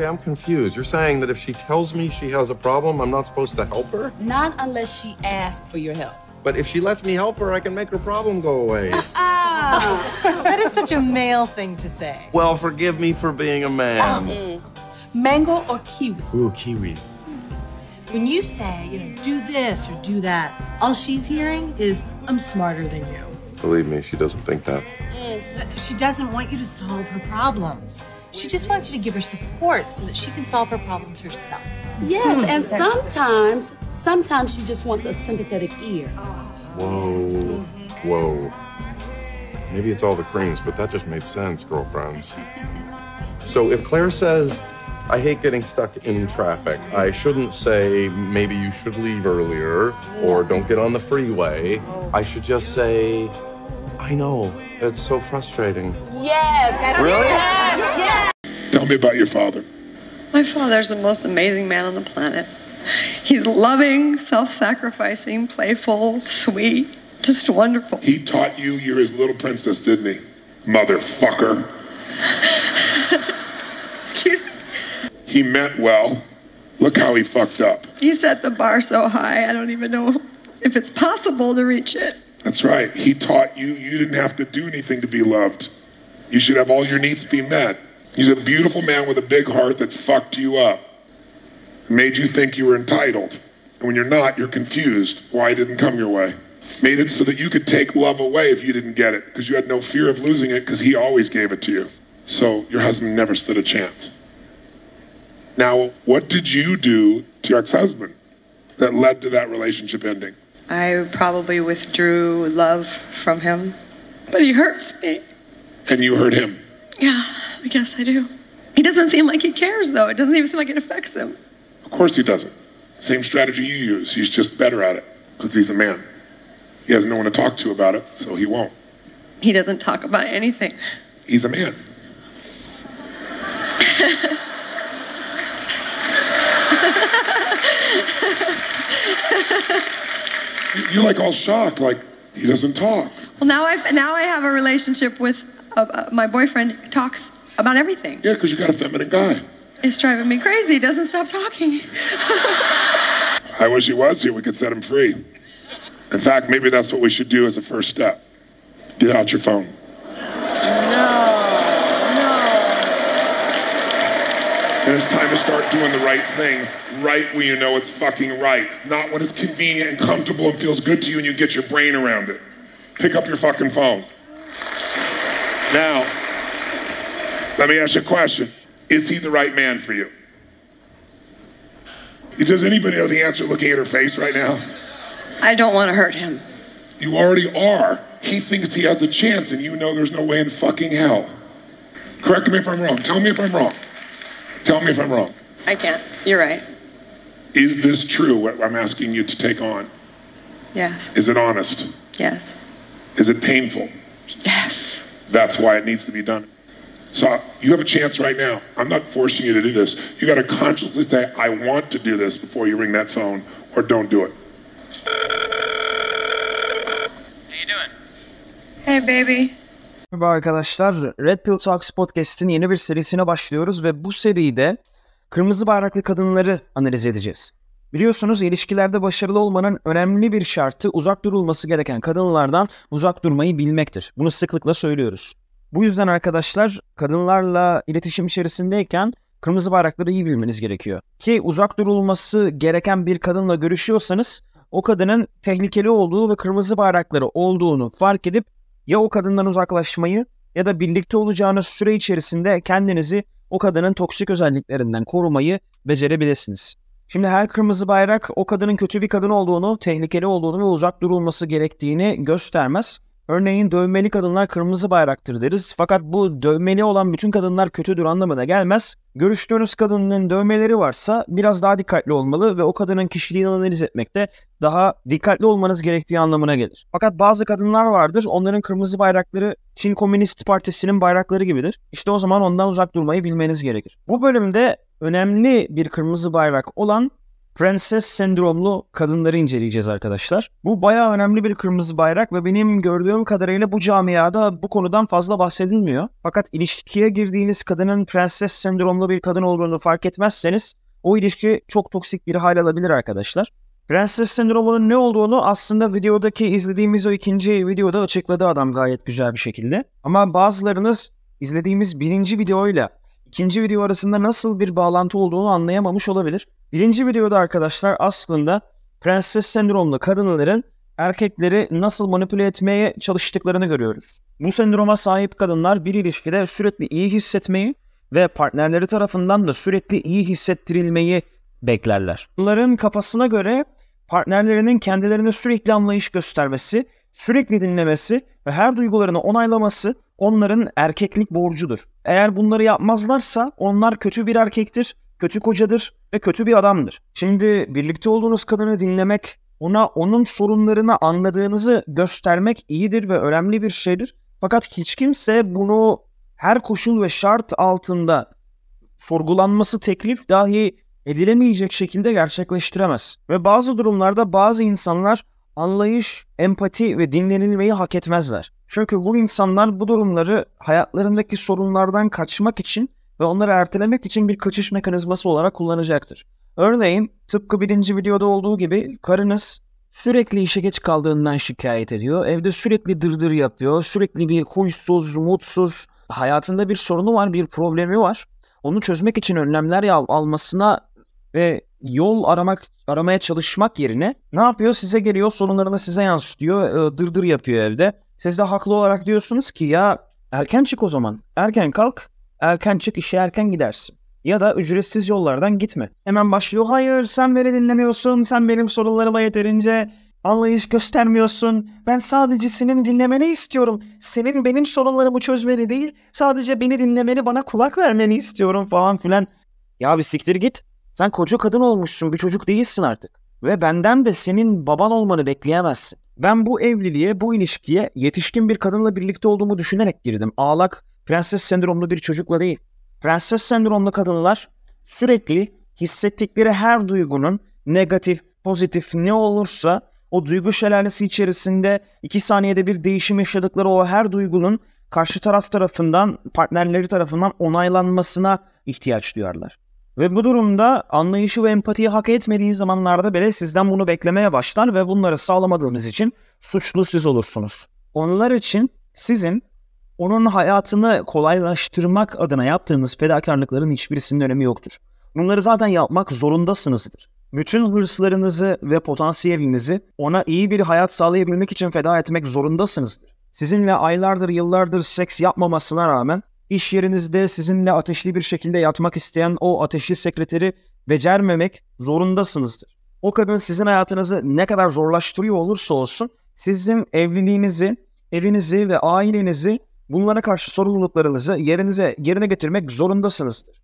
Okay, I'm confused. You're saying that if she tells me she has a problem, I'm not supposed to help her? Not unless she asks for your help. But if she lets me help her, I can make her problem go away. Uh, uh, that is such a male thing to say. Well, forgive me for being a man. Um, mango or kiwi? Ooh, kiwi. When you say, you know, do this or do that, all she's hearing is, I'm smarter than you. Believe me, she doesn't think that. She doesn't want you to solve her problems. She just wants you to give her support so that she can solve her problems herself. Yes, hmm. and sometimes, sometimes she just wants a sympathetic ear. Whoa, whoa. Maybe it's all the creams, but that just made sense, girlfriends. So if Claire says, I hate getting stuck in traffic. I shouldn't say maybe you should leave earlier or don't get on the freeway. I should just say, I know, it's so frustrating. Yes, that's really? Yes, yes me about your father. My father's the most amazing man on the planet. He's loving, self sacrificing, playful, sweet, just wonderful. He taught you you're his little princess, didn't he? Motherfucker. Excuse me. He meant well. Look how he fucked up. He set the bar so high, I don't even know if it's possible to reach it. That's right. He taught you you didn't have to do anything to be loved. You should have all your needs be met. He's a beautiful man with a big heart that fucked you up made you think you were entitled. And when you're not, you're confused why it didn't come your way. Made it so that you could take love away if you didn't get it because you had no fear of losing it because he always gave it to you. So your husband never stood a chance. Now, what did you do to your ex husband that led to that relationship ending? I probably withdrew love from him, but he hurts me. And you hurt him? Yeah. I guess I do. He doesn't seem like he cares, though. It doesn't even seem like it affects him. Of course he doesn't. Same strategy you use. He's just better at it because he's a man. He has no one to talk to about it, so he won't. He doesn't talk about anything. He's a man. You're like all shocked, like he doesn't talk. Well, now I now I have a relationship with uh, uh, my boyfriend talks about everything. Yeah, because you got a feminine guy. It's driving me crazy. He doesn't stop talking. I wish he was here. We could set him free. In fact, maybe that's what we should do as a first step. Get out your phone. No, no. And it's time to start doing the right thing, right when you know it's fucking right, not when it's convenient and comfortable and feels good to you and you get your brain around it. Pick up your fucking phone. Now, let me ask you a question. Is he the right man for you? Does anybody know the answer looking at her face right now? I don't want to hurt him. You already are. He thinks he has a chance, and you know there's no way in fucking hell. Correct me if I'm wrong. Tell me if I'm wrong. Tell me if I'm wrong. I can't. You're right. Is this true, what I'm asking you to take on? Yes. Is it honest? Yes. Is it painful? Yes. That's why it needs to be done. So you have a chance right now. I'm not forcing you to do this. You got to consciously say, I want to do this before you ring that phone, or don't do it. Hey baby. Merhaba arkadaşlar. Red Pill Talks Podcast'in yeni bir serisine başlıyoruz ve bu seride kırmızı bayraklı kadınları analiz edeceğiz. Biliyorsunuz ilişkilerde başarılı olmanın önemli bir şartı uzak durulması gereken kadınlardan uzak durmayı bilmektir. Bunu sıklıkla söylüyoruz. Bu yüzden arkadaşlar kadınlarla iletişim içerisindeyken kırmızı bayrakları iyi bilmeniz gerekiyor. Ki uzak durulması gereken bir kadınla görüşüyorsanız o kadının tehlikeli olduğu ve kırmızı bayrakları olduğunu fark edip ya o kadından uzaklaşmayı ya da birlikte olacağınız süre içerisinde kendinizi o kadının toksik özelliklerinden korumayı becerebilirsiniz. Şimdi her kırmızı bayrak o kadının kötü bir kadın olduğunu, tehlikeli olduğunu ve uzak durulması gerektiğini göstermez. Örneğin dövmeli kadınlar kırmızı bayraktır deriz. Fakat bu dövmeli olan bütün kadınlar kötüdür anlamına gelmez. Görüştüğünüz kadının dövmeleri varsa biraz daha dikkatli olmalı ve o kadının kişiliğini analiz etmekte daha dikkatli olmanız gerektiği anlamına gelir. Fakat bazı kadınlar vardır. Onların kırmızı bayrakları Çin Komünist Partisi'nin bayrakları gibidir. İşte o zaman ondan uzak durmayı bilmeniz gerekir. Bu bölümde önemli bir kırmızı bayrak olan Frances sendromlu kadınları inceleyeceğiz arkadaşlar. Bu bayağı önemli bir kırmızı bayrak ve benim gördüğüm kadarıyla bu camiada bu konudan fazla bahsedilmiyor. Fakat ilişkiye girdiğiniz kadının Frances sendromlu bir kadın olduğunu fark etmezseniz o ilişki çok toksik bir hal alabilir arkadaşlar. Frances sendromunun ne olduğunu aslında videodaki izlediğimiz o ikinci videoda açıkladı adam gayet güzel bir şekilde. Ama bazılarınız izlediğimiz birinci videoyla ikinci video arasında nasıl bir bağlantı olduğunu anlayamamış olabilir. Birinci videoda arkadaşlar aslında prenses sendromlu kadınların erkekleri nasıl manipüle etmeye çalıştıklarını görüyoruz. Bu sendroma sahip kadınlar bir ilişkide sürekli iyi hissetmeyi ve partnerleri tarafından da sürekli iyi hissettirilmeyi beklerler. Bunların kafasına göre partnerlerinin kendilerine sürekli anlayış göstermesi, sürekli dinlemesi ve her duygularını onaylaması onların erkeklik borcudur. Eğer bunları yapmazlarsa onlar kötü bir erkektir kötü kocadır ve kötü bir adamdır. Şimdi birlikte olduğunuz kadını dinlemek, ona onun sorunlarını anladığınızı göstermek iyidir ve önemli bir şeydir. Fakat hiç kimse bunu her koşul ve şart altında sorgulanması teklif dahi edilemeyecek şekilde gerçekleştiremez. Ve bazı durumlarda bazı insanlar anlayış, empati ve dinlenilmeyi hak etmezler. Çünkü bu insanlar bu durumları hayatlarındaki sorunlardan kaçmak için ve onları ertelemek için bir kaçış mekanizması olarak kullanacaktır. Örneğin tıpkı birinci videoda olduğu gibi karınız sürekli işe geç kaldığından şikayet ediyor. Evde sürekli dırdır yapıyor. Sürekli bir huysuz, mutsuz, hayatında bir sorunu var, bir problemi var. Onu çözmek için önlemler al almasına ve yol aramak aramaya çalışmak yerine ne yapıyor? Size geliyor, sorunlarını size yansıtıyor, e, dırdır yapıyor evde. Siz de haklı olarak diyorsunuz ki ya erken çık o zaman. Erken kalk. Erken çık işe erken gidersin. Ya da ücretsiz yollardan gitme. Hemen başlıyor. Hayır sen beni dinlemiyorsun. Sen benim sorularıma yeterince anlayış göstermiyorsun. Ben sadece senin dinlemeni istiyorum. Senin benim sorunlarımı çözmeni değil. Sadece beni dinlemeni bana kulak vermeni istiyorum falan filan. Ya bir siktir git. Sen koca kadın olmuşsun. Bir çocuk değilsin artık. Ve benden de senin baban olmanı bekleyemezsin. Ben bu evliliğe, bu ilişkiye yetişkin bir kadınla birlikte olduğumu düşünerek girdim. Ağlak, prenses sendromlu bir çocukla değil. Prenses sendromlu kadınlar sürekli hissettikleri her duygunun negatif, pozitif ne olursa o duygu şelalesi içerisinde iki saniyede bir değişim yaşadıkları o her duygunun karşı taraf tarafından, partnerleri tarafından onaylanmasına ihtiyaç duyarlar. Ve bu durumda anlayışı ve empatiyi hak etmediğiniz zamanlarda bile sizden bunu beklemeye başlar ve bunları sağlamadığınız için suçlu siz olursunuz. Onlar için sizin onun hayatını kolaylaştırmak adına yaptığınız fedakarlıkların hiçbirisinin önemi yoktur. Bunları zaten yapmak zorundasınızdır. Bütün hırslarınızı ve potansiyelinizi ona iyi bir hayat sağlayabilmek için feda etmek zorundasınızdır. Sizinle aylardır, yıllardır seks yapmamasına rağmen iş yerinizde sizinle ateşli bir şekilde yatmak isteyen o ateşli sekreteri becermemek zorundasınızdır. O kadın sizin hayatınızı ne kadar zorlaştırıyor olursa olsun sizin evliliğinizi, evinizi ve ailenizi bunlara karşı sorumluluklarınızı yerinize yerine getirmek zorundasınızdır.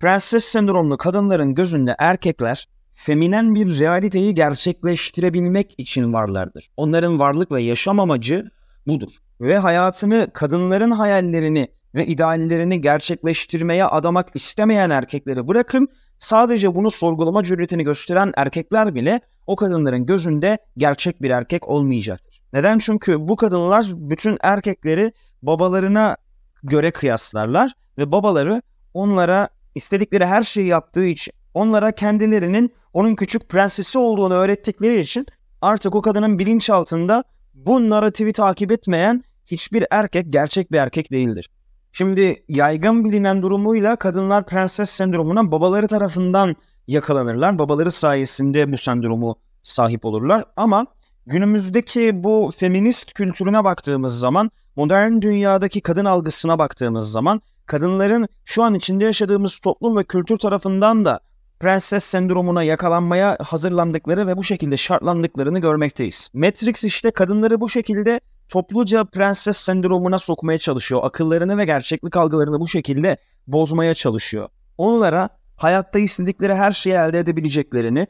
Prenses sendromlu kadınların gözünde erkekler feminen bir realiteyi gerçekleştirebilmek için varlardır. Onların varlık ve yaşam amacı budur. Ve hayatını kadınların hayallerini ve ideallerini gerçekleştirmeye adamak istemeyen erkekleri bırakın, sadece bunu sorgulama cüretini gösteren erkekler bile o kadınların gözünde gerçek bir erkek olmayacaktır. Neden? Çünkü bu kadınlar bütün erkekleri babalarına göre kıyaslarlar ve babaları onlara istedikleri her şeyi yaptığı için, onlara kendilerinin onun küçük prensesi olduğunu öğrettikleri için artık o kadının bilinçaltında bu narratifi takip etmeyen hiçbir erkek gerçek bir erkek değildir. Şimdi yaygın bilinen durumuyla kadınlar prenses sendromuna babaları tarafından yakalanırlar. Babaları sayesinde bu sendromu sahip olurlar ama günümüzdeki bu feminist kültürüne baktığımız zaman, modern dünyadaki kadın algısına baktığımız zaman kadınların şu an içinde yaşadığımız toplum ve kültür tarafından da prenses sendromuna yakalanmaya hazırlandıkları ve bu şekilde şartlandıklarını görmekteyiz. Matrix işte kadınları bu şekilde topluca prenses sendromuna sokmaya çalışıyor. Akıllarını ve gerçeklik algılarını bu şekilde bozmaya çalışıyor. Onlara hayatta istedikleri her şeyi elde edebileceklerini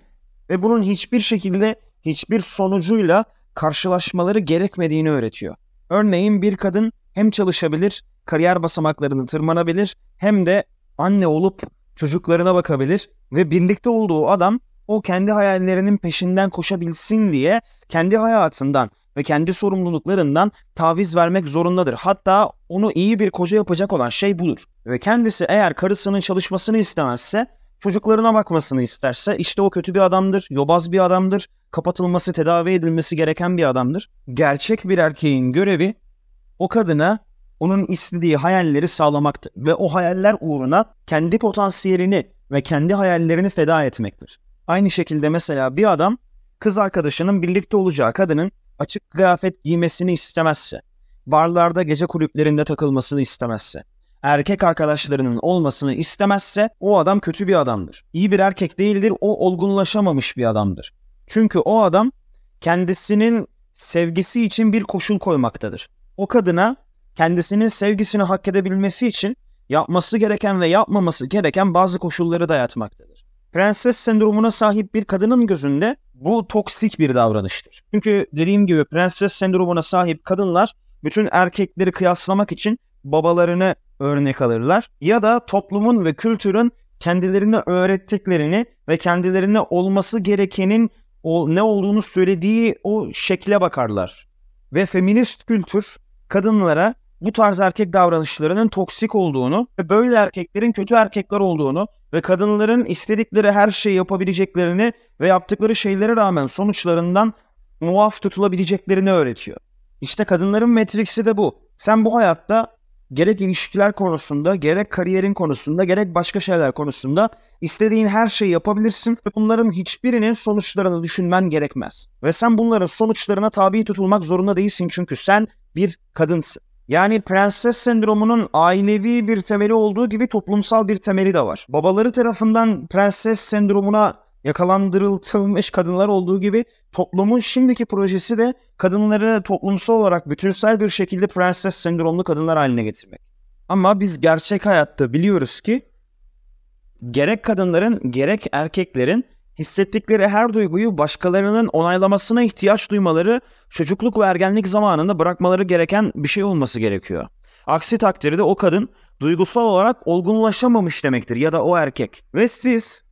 ve bunun hiçbir şekilde hiçbir sonucuyla karşılaşmaları gerekmediğini öğretiyor. Örneğin bir kadın hem çalışabilir, kariyer basamaklarını tırmanabilir hem de anne olup çocuklarına bakabilir ve birlikte olduğu adam o kendi hayallerinin peşinden koşabilsin diye kendi hayatından ve kendi sorumluluklarından taviz vermek zorundadır. Hatta onu iyi bir koca yapacak olan şey budur. Ve kendisi eğer karısının çalışmasını istemezse çocuklarına bakmasını isterse işte o kötü bir adamdır, yobaz bir adamdır, kapatılması, tedavi edilmesi gereken bir adamdır. Gerçek bir erkeğin görevi o kadına onun istediği hayalleri sağlamaktır ve o hayaller uğruna kendi potansiyelini ve kendi hayallerini feda etmektir. Aynı şekilde mesela bir adam kız arkadaşının birlikte olacağı kadının açık kıyafet giymesini istemezse, barlarda gece kulüplerinde takılmasını istemezse, erkek arkadaşlarının olmasını istemezse o adam kötü bir adamdır. İyi bir erkek değildir, o olgunlaşamamış bir adamdır. Çünkü o adam kendisinin sevgisi için bir koşul koymaktadır. O kadına kendisinin sevgisini hak edebilmesi için yapması gereken ve yapmaması gereken bazı koşulları dayatmaktadır. Prenses sendromuna sahip bir kadının gözünde bu toksik bir davranıştır. Çünkü dediğim gibi prenses sendromuna sahip kadınlar bütün erkekleri kıyaslamak için babalarını örnek alırlar ya da toplumun ve kültürün kendilerine öğrettiklerini ve kendilerine olması gerekenin o, ne olduğunu söylediği o şekle bakarlar. Ve feminist kültür kadınlara bu tarz erkek davranışlarının toksik olduğunu ve böyle erkeklerin kötü erkekler olduğunu ve kadınların istedikleri her şeyi yapabileceklerini ve yaptıkları şeylere rağmen sonuçlarından muaf tutulabileceklerini öğretiyor. İşte kadınların metriksi de bu. Sen bu hayatta gerek ilişkiler konusunda, gerek kariyerin konusunda, gerek başka şeyler konusunda istediğin her şeyi yapabilirsin ve bunların hiçbirinin sonuçlarını düşünmen gerekmez. Ve sen bunların sonuçlarına tabi tutulmak zorunda değilsin çünkü sen bir kadınsın. Yani prenses sendromunun ailevi bir temeli olduğu gibi toplumsal bir temeli de var. Babaları tarafından prenses sendromuna yakalandırılmış kadınlar olduğu gibi toplumun şimdiki projesi de kadınları toplumsal olarak bütünsel bir şekilde prenses sendromlu kadınlar haline getirmek. Ama biz gerçek hayatta biliyoruz ki gerek kadınların gerek erkeklerin Hissettikleri her duyguyu başkalarının onaylamasına ihtiyaç duymaları çocukluk ve ergenlik zamanında bırakmaları gereken bir şey olması gerekiyor. Aksi takdirde o kadın duygusal olarak olgunlaşamamış demektir ya da o erkek. Ve siz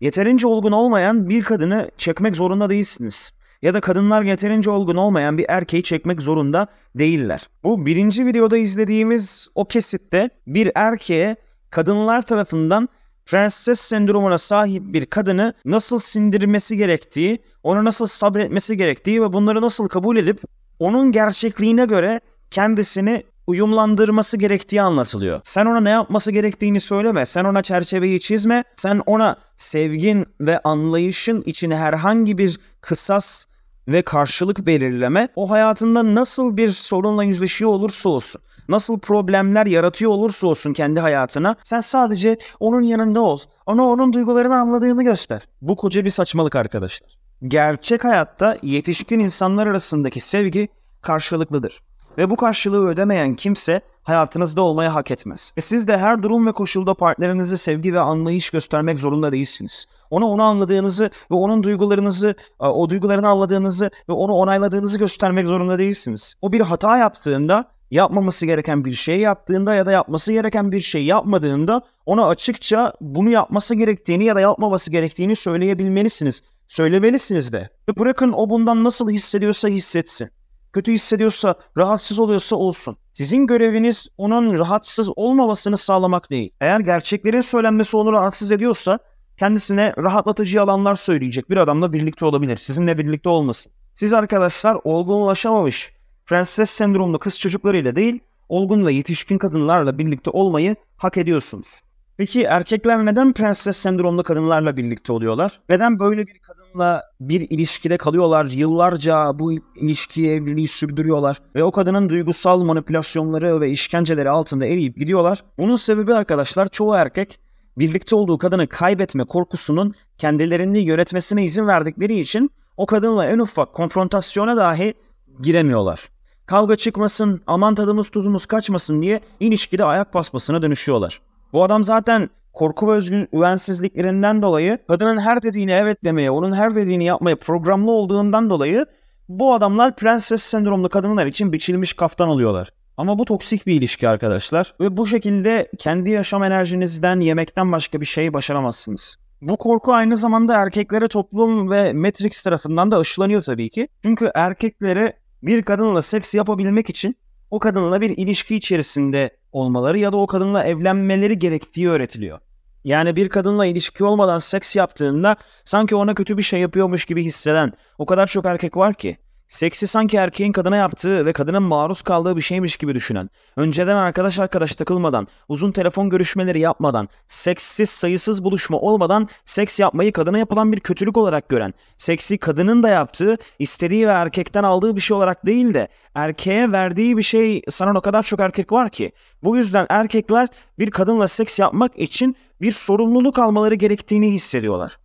yeterince olgun olmayan bir kadını çekmek zorunda değilsiniz. Ya da kadınlar yeterince olgun olmayan bir erkeği çekmek zorunda değiller. Bu birinci videoda izlediğimiz o kesitte bir erkeğe kadınlar tarafından prenses sendromuna sahip bir kadını nasıl sindirmesi gerektiği, ona nasıl sabretmesi gerektiği ve bunları nasıl kabul edip onun gerçekliğine göre kendisini uyumlandırması gerektiği anlatılıyor. Sen ona ne yapması gerektiğini söyleme, sen ona çerçeveyi çizme, sen ona sevgin ve anlayışın için herhangi bir kısas ve karşılık belirleme o hayatında nasıl bir sorunla yüzleşiyor olursa olsun, nasıl problemler yaratıyor olursa olsun kendi hayatına sen sadece onun yanında ol. Ona onun duygularını anladığını göster. Bu koca bir saçmalık arkadaşlar. Gerçek hayatta yetişkin insanlar arasındaki sevgi karşılıklıdır. Ve bu karşılığı ödemeyen kimse hayatınızda olmayı hak etmez. Ve siz de her durum ve koşulda partnerinize sevgi ve anlayış göstermek zorunda değilsiniz. Ona onu anladığınızı ve onun duygularınızı, o duygularını anladığınızı ve onu onayladığınızı göstermek zorunda değilsiniz. O bir hata yaptığında, yapmaması gereken bir şey yaptığında ya da yapması gereken bir şey yapmadığında ona açıkça bunu yapması gerektiğini ya da yapmaması gerektiğini söyleyebilmelisiniz. Söylemelisiniz de. Ve bırakın o bundan nasıl hissediyorsa hissetsin kötü hissediyorsa, rahatsız oluyorsa olsun. Sizin göreviniz onun rahatsız olmamasını sağlamak değil. Eğer gerçeklerin söylenmesi onu rahatsız ediyorsa kendisine rahatlatıcı yalanlar söyleyecek bir adamla birlikte olabilir. Sizinle birlikte olmasın. Siz arkadaşlar olgunlaşamamış prenses sendromlu kız çocuklarıyla değil, olgun ve yetişkin kadınlarla birlikte olmayı hak ediyorsunuz. Peki erkekler neden prenses sendromlu kadınlarla birlikte oluyorlar? Neden böyle bir kadın kadınla bir ilişkide kalıyorlar. Yıllarca bu ilişkiyi, evliliği sürdürüyorlar. Ve o kadının duygusal manipülasyonları ve işkenceleri altında eriyip gidiyorlar. Bunun sebebi arkadaşlar çoğu erkek birlikte olduğu kadını kaybetme korkusunun kendilerini yönetmesine izin verdikleri için o kadınla en ufak konfrontasyona dahi giremiyorlar. Kavga çıkmasın, aman tadımız tuzumuz kaçmasın diye ilişkide ayak basmasına dönüşüyorlar. Bu adam zaten korku ve özgün güvensizliklerinden dolayı kadının her dediğini evet demeye, onun her dediğini yapmaya programlı olduğundan dolayı bu adamlar prenses sendromlu kadınlar için biçilmiş kaftan oluyorlar. Ama bu toksik bir ilişki arkadaşlar ve bu şekilde kendi yaşam enerjinizden yemekten başka bir şey başaramazsınız. Bu korku aynı zamanda erkeklere toplum ve Matrix tarafından da aşılanıyor tabii ki. Çünkü erkeklere bir kadınla seks yapabilmek için o kadınla bir ilişki içerisinde olmaları ya da o kadınla evlenmeleri gerektiği öğretiliyor. Yani bir kadınla ilişki olmadan seks yaptığında sanki ona kötü bir şey yapıyormuş gibi hisseden o kadar çok erkek var ki. Seksi sanki erkeğin kadına yaptığı ve kadının maruz kaldığı bir şeymiş gibi düşünen, önceden arkadaş arkadaş takılmadan, uzun telefon görüşmeleri yapmadan, seksiz sayısız buluşma olmadan seks yapmayı kadına yapılan bir kötülük olarak gören, seksi kadının da yaptığı, istediği ve erkekten aldığı bir şey olarak değil de erkeğe verdiği bir şey sanan o kadar çok erkek var ki. Bu yüzden erkekler bir kadınla seks yapmak için bir sorumluluk almaları gerektiğini hissediyorlar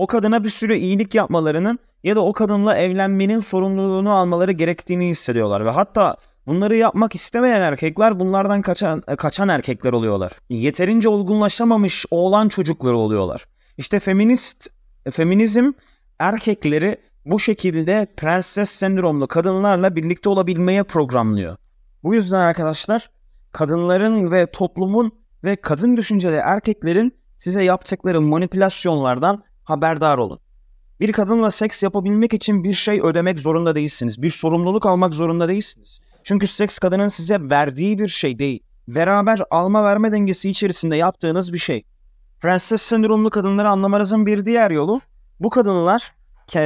o kadına bir sürü iyilik yapmalarının ya da o kadınla evlenmenin sorumluluğunu almaları gerektiğini hissediyorlar ve hatta bunları yapmak istemeyen erkekler bunlardan kaçan e, kaçan erkekler oluyorlar. Yeterince olgunlaşamamış oğlan çocukları oluyorlar. İşte feminist e, feminizm erkekleri bu şekilde prenses sendromlu kadınlarla birlikte olabilmeye programlıyor. Bu yüzden arkadaşlar kadınların ve toplumun ve kadın düşünceli erkeklerin size yaptıkları manipülasyonlardan haberdar olun. Bir kadınla seks yapabilmek için bir şey ödemek zorunda değilsiniz. Bir sorumluluk almak zorunda değilsiniz. Çünkü seks kadının size verdiği bir şey değil. Beraber alma verme dengesi içerisinde yaptığınız bir şey. Prenses sendromlu kadınları anlamanızın bir diğer yolu bu kadınlar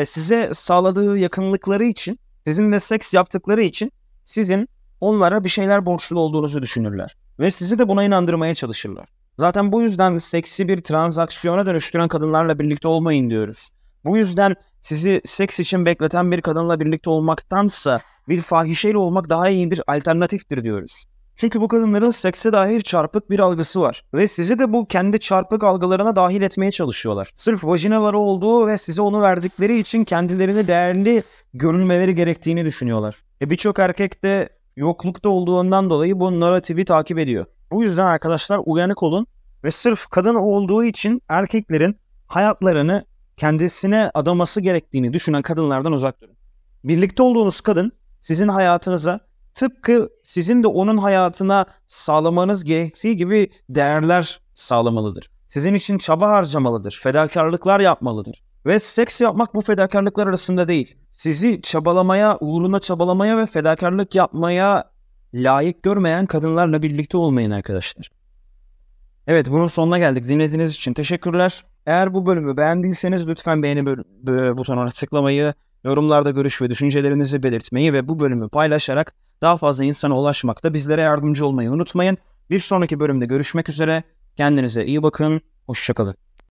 size sağladığı yakınlıkları için, sizinle seks yaptıkları için sizin onlara bir şeyler borçlu olduğunuzu düşünürler. Ve sizi de buna inandırmaya çalışırlar. Zaten bu yüzden seksi bir transaksiyona dönüştüren kadınlarla birlikte olmayın diyoruz. Bu yüzden sizi seks için bekleten bir kadınla birlikte olmaktansa bir fahişeyle olmak daha iyi bir alternatiftir diyoruz. Çünkü bu kadınların sekse dair çarpık bir algısı var. Ve sizi de bu kendi çarpık algılarına dahil etmeye çalışıyorlar. Sırf vajinaları olduğu ve size onu verdikleri için kendilerini değerli görünmeleri gerektiğini düşünüyorlar. E birçok erkek de yoklukta olduğundan dolayı bu narratifi takip ediyor. Bu yüzden arkadaşlar uyanık olun ve sırf kadın olduğu için erkeklerin hayatlarını kendisine adaması gerektiğini düşünen kadınlardan uzak durun. Birlikte olduğunuz kadın sizin hayatınıza tıpkı sizin de onun hayatına sağlamanız gerektiği gibi değerler sağlamalıdır. Sizin için çaba harcamalıdır, fedakarlıklar yapmalıdır. Ve seks yapmak bu fedakarlıklar arasında değil. Sizi çabalamaya, uğruna çabalamaya ve fedakarlık yapmaya layık görmeyen kadınlarla birlikte olmayın arkadaşlar. Evet bunun sonuna geldik. Dinlediğiniz için teşekkürler. Eğer bu bölümü beğendiyseniz lütfen beğeni butonuna tıklamayı, yorumlarda görüş ve düşüncelerinizi belirtmeyi ve bu bölümü paylaşarak daha fazla insana ulaşmakta bizlere yardımcı olmayı unutmayın. Bir sonraki bölümde görüşmek üzere. Kendinize iyi bakın. Hoşçakalın.